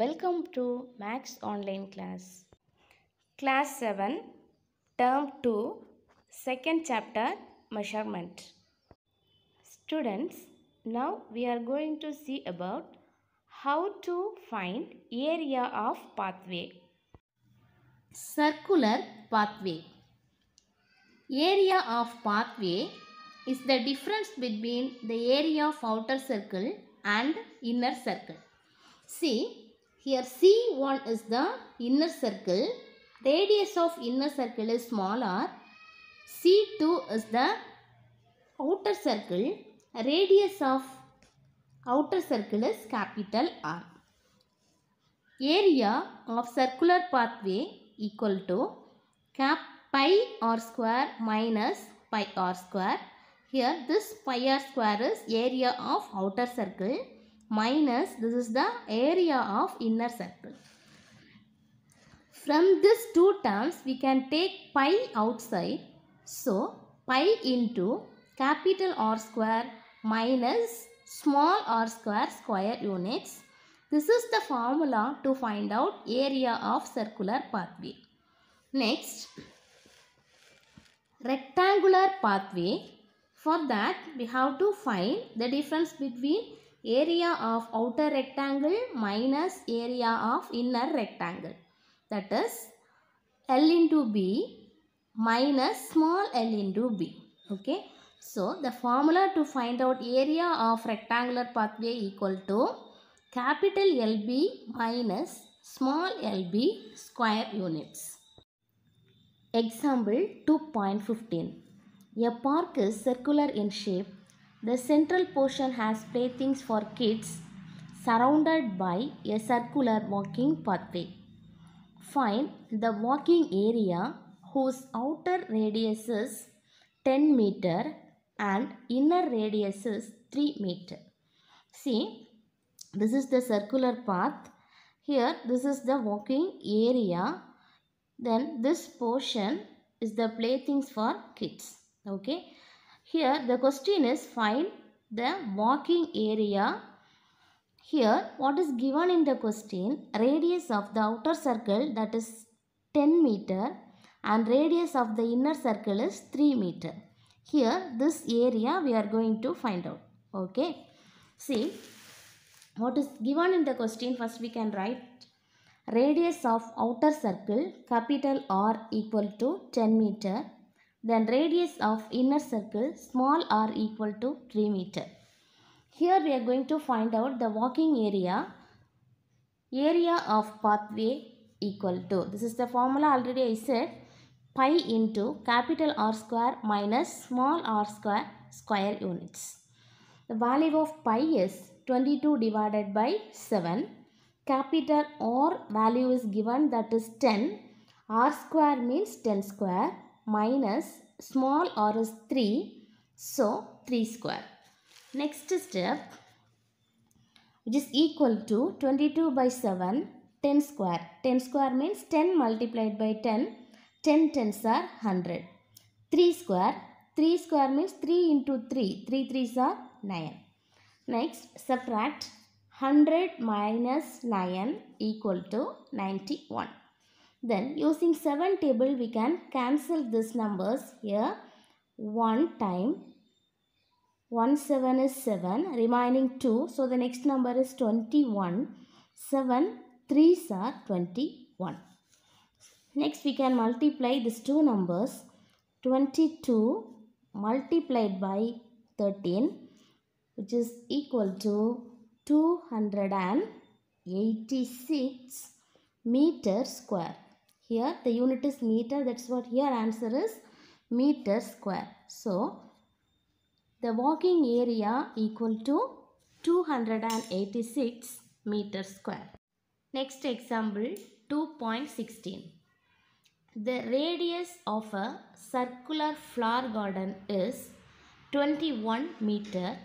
Welcome to Max Online Class. Class 7, Term 2, Second Chapter, Measurement. Students, now we are going to see about how to find area of pathway. Circular pathway. Area of pathway is the difference between the area of outer circle and inner circle. See, here C1 is the inner circle. Radius of inner circle is small r. 2 is the outer circle. Radius of outer circle is capital R. Area of circular pathway equal to cap pi r square minus pi r square. Here this pi r square is area of outer circle minus this is the area of inner circle. From these two terms we can take pi outside. So pi into capital R square minus small r square square units. This is the formula to find out area of circular pathway. Next, rectangular pathway. For that, we have to find the difference between area of outer rectangle minus area of inner rectangle. That is L into B minus small l into B. Okay. So, the formula to find out area of rectangular pathway equal to capital LB minus small lb square units. Example 2.15. A park is circular in shape the central portion has playthings for kids surrounded by a circular walking pathway. Find the walking area whose outer radius is 10 meter and inner radius is 3 meter. See, this is the circular path. Here, this is the walking area. Then, this portion is the playthings for kids. Okay. Here the question is find the walking area. Here what is given in the question radius of the outer circle that is 10 meter and radius of the inner circle is 3 meter. Here this area we are going to find out. Okay. See what is given in the question first we can write radius of outer circle capital R equal to 10 meter then radius of inner circle small r equal to 3 meter. Here we are going to find out the walking area, area of pathway equal to, this is the formula already I said, pi into capital R square minus small r square square units. The value of pi is 22 divided by 7. Capital R value is given that is 10. R square means 10 square minus small r is 3 so 3 square. Next step which is equal to 22 by 7 10 square. 10 square means 10 multiplied by 10. 10 tens are 100. 3 square. 3 square means 3 into 3. 3 threes are 9. Next subtract 100 minus 9 equal to 91. Then using 7 table we can cancel these numbers here. 1 time 1 7 is 7 remaining 2 so the next number is 21. 7 3s are 21. Next we can multiply these two numbers 22 multiplied by 13 which is equal to 286 meter square. Here the unit is meter. That's what here answer is meter square. So the walking area equal to 286 meter square. Next example 2.16. The radius of a circular flower garden is 21 meter.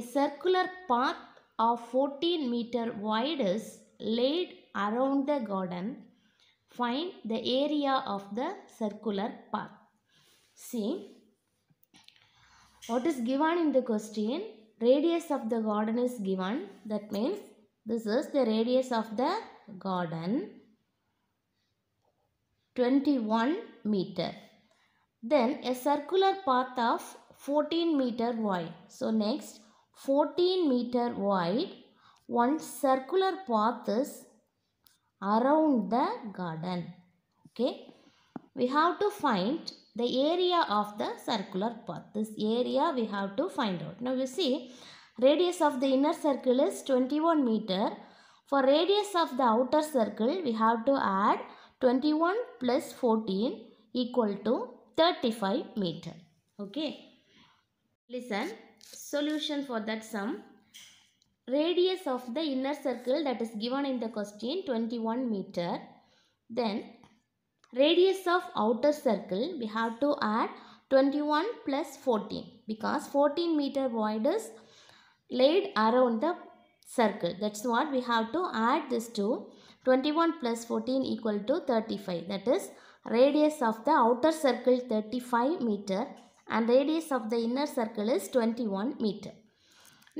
A circular path of 14 meter wide is laid around the garden Find the area of the circular path. See, what is given in the question? Radius of the garden is given. That means this is the radius of the garden. 21 meter. Then a circular path of 14 meter wide. So next 14 meter wide. One circular path is around the garden okay we have to find the area of the circular path this area we have to find out now you see radius of the inner circle is 21 meter for radius of the outer circle we have to add 21 plus 14 equal to 35 meter okay listen solution for that sum radius of the inner circle that is given in the question 21 meter. Then radius of outer circle we have to add 21 plus 14 because 14 meter void is laid around the circle. That's what we have to add this to 21 plus 14 equal to 35 that is radius of the outer circle 35 meter and radius of the inner circle is 21 meter.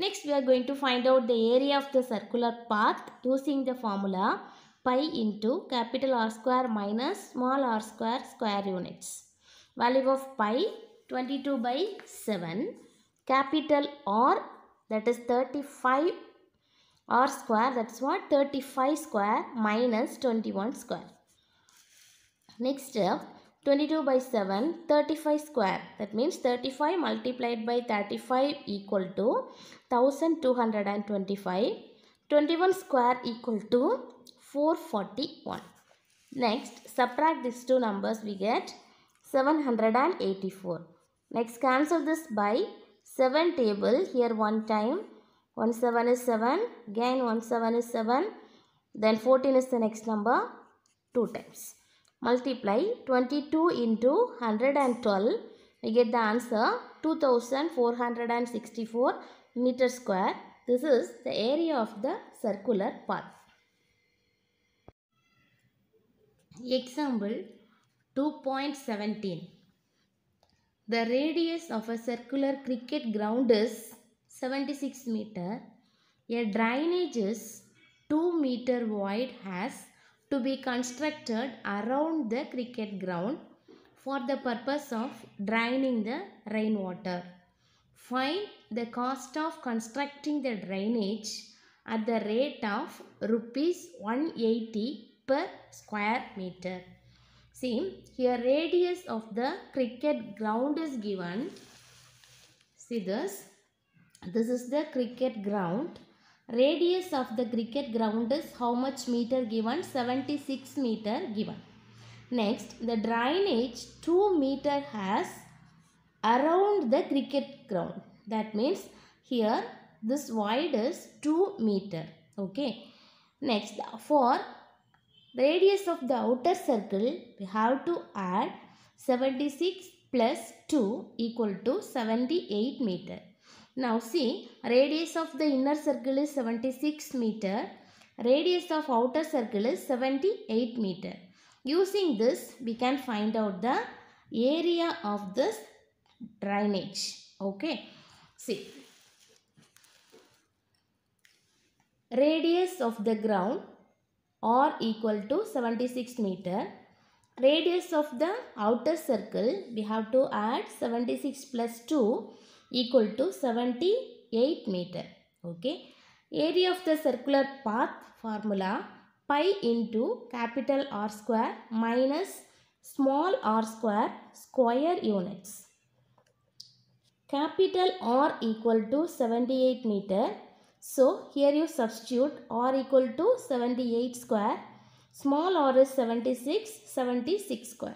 Next, we are going to find out the area of the circular path using the formula pi into capital R square minus small r square square units. Value of pi 22 by 7. Capital R that is 35 r square that's what 35 square minus 21 square. Next step 22 by 7, 35 square. That means 35 multiplied by 35 equal to 1225. 21 square equal to 441. Next, subtract these two numbers, we get 784. Next, cancel this by 7 table. Here one time, 1 7 is 7, again 1 7 is 7, then 14 is the next number, 2 times multiply 22 into 112 we get the answer 2464 meter square this is the area of the circular path example 2.17 the radius of a circular cricket ground is 76 meter a drainage is 2 meter wide has to be constructed around the cricket ground for the purpose of draining the rainwater. Find the cost of constructing the drainage at the rate of rupees 180 per square meter. See, here radius of the cricket ground is given. See this. This is the cricket ground Radius of the cricket ground is how much meter given? 76 meter given. Next, the drainage 2 meter has around the cricket ground. That means here this wide is 2 meter. Okay. Next, for radius of the outer circle, we have to add 76 plus 2 equal to 78 meter. Now see, radius of the inner circle is 76 meter. Radius of outer circle is 78 meter. Using this, we can find out the area of this drainage. Okay. See, radius of the ground or equal to 76 meter. Radius of the outer circle, we have to add 76 plus 2 equal to 78 meter. Okay. Area of the circular path formula pi into capital R square minus small r square square units. Capital R equal to 78 meter. So here you substitute R equal to 78 square. Small r is 76, 76 square.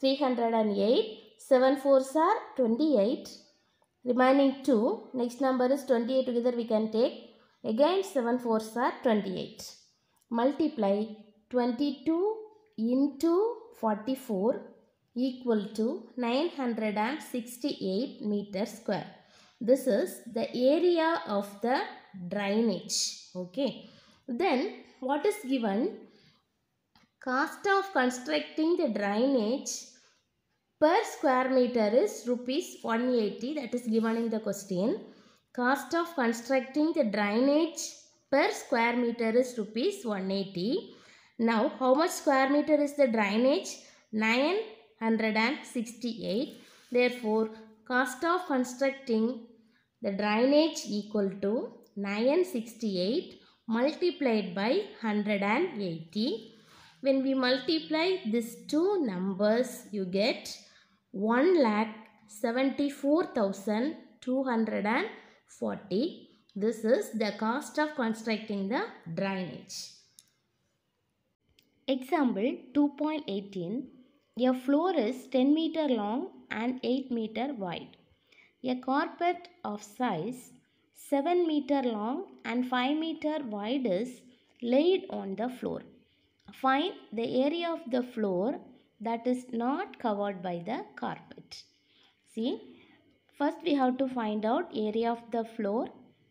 308. 7 fours are 28. Remaining 2. Next number is 28. Together we can take. Again 7 fours are 28. Multiply 22 into 44 equal to 968 meter square. This is the area of the drainage. Okay. Then what is given Cost of constructing the drainage per square meter is rupees 180 that is given in the question. Cost of constructing the drainage per square meter is rupees 180. Now how much square meter is the drainage? 968. Therefore cost of constructing the drainage equal to 968 multiplied by 180 when we multiply these two numbers, you get 1 lakh 74,240. This is the cost of constructing the drainage. Example 2.18. A floor is 10 meter long and 8 meter wide. A carpet of size 7 meter long and 5 meter wide is laid on the floor. Find the area of the floor that is not covered by the carpet. See, first we have to find out area of the floor,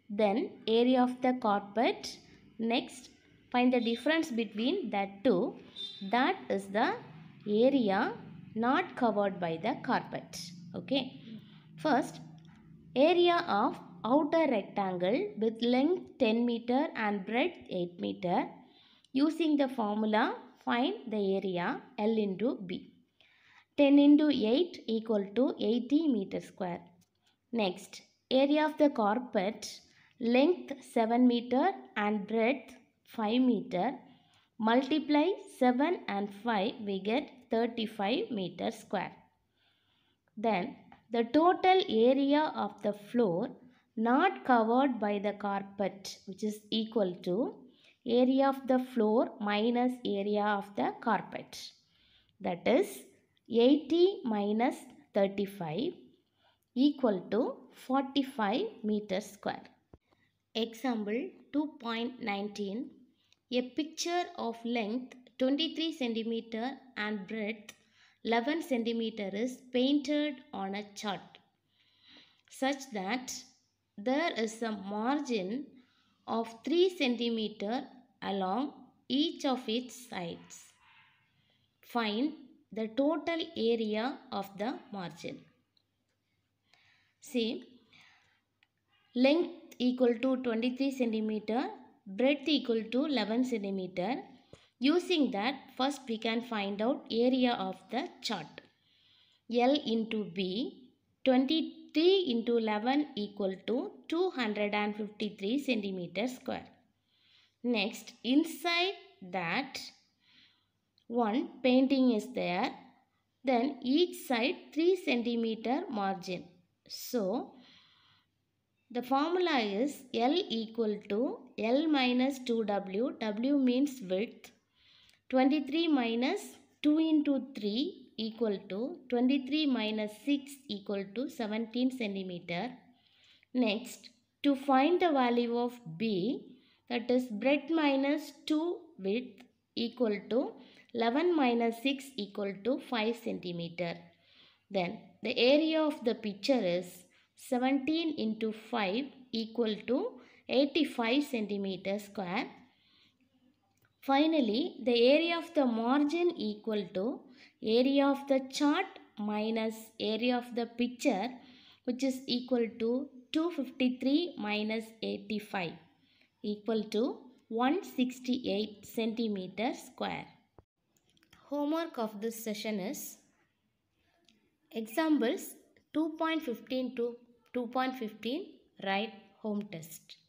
then area of the carpet. Next, find the difference between that two. That is the area not covered by the carpet. Okay. First, area of outer rectangle with length 10 meter and breadth 8 meter Using the formula, find the area L into B. 10 into 8 equal to 80 meter square. Next, area of the carpet, length 7 meter and breadth 5 meter. Multiply 7 and 5, we get 35 meter square. Then, the total area of the floor not covered by the carpet which is equal to area of the floor minus area of the carpet. That is 80 minus 35 equal to 45 meters square. Example 2.19 A picture of length 23 centimeter and breadth 11 centimeter is painted on a chart such that there is a margin of 3 centimeter along each of its sides. Find the total area of the margin. See, length equal to 23 centimeter, breadth equal to 11 centimeter. Using that, first we can find out area of the chart. L into B, 23 into 11 equal to 253 centimeter square. Next, inside that one painting is there. Then each side 3 centimeter margin. So, the formula is L equal to L minus 2W. W means width. 23 minus 2 into 3 equal to 23 minus 6 equal to 17 centimeter. Next, to find the value of B, that is breadth minus 2 width equal to 11 minus 6 equal to 5 centimeter. Then the area of the picture is 17 into 5 equal to 85 centimeter square. Finally, the area of the margin equal to area of the chart minus area of the picture which is equal to 253 minus 85 equal to 168 centimeter square. Homework of this session is examples 2.15 to 2.15 write home test.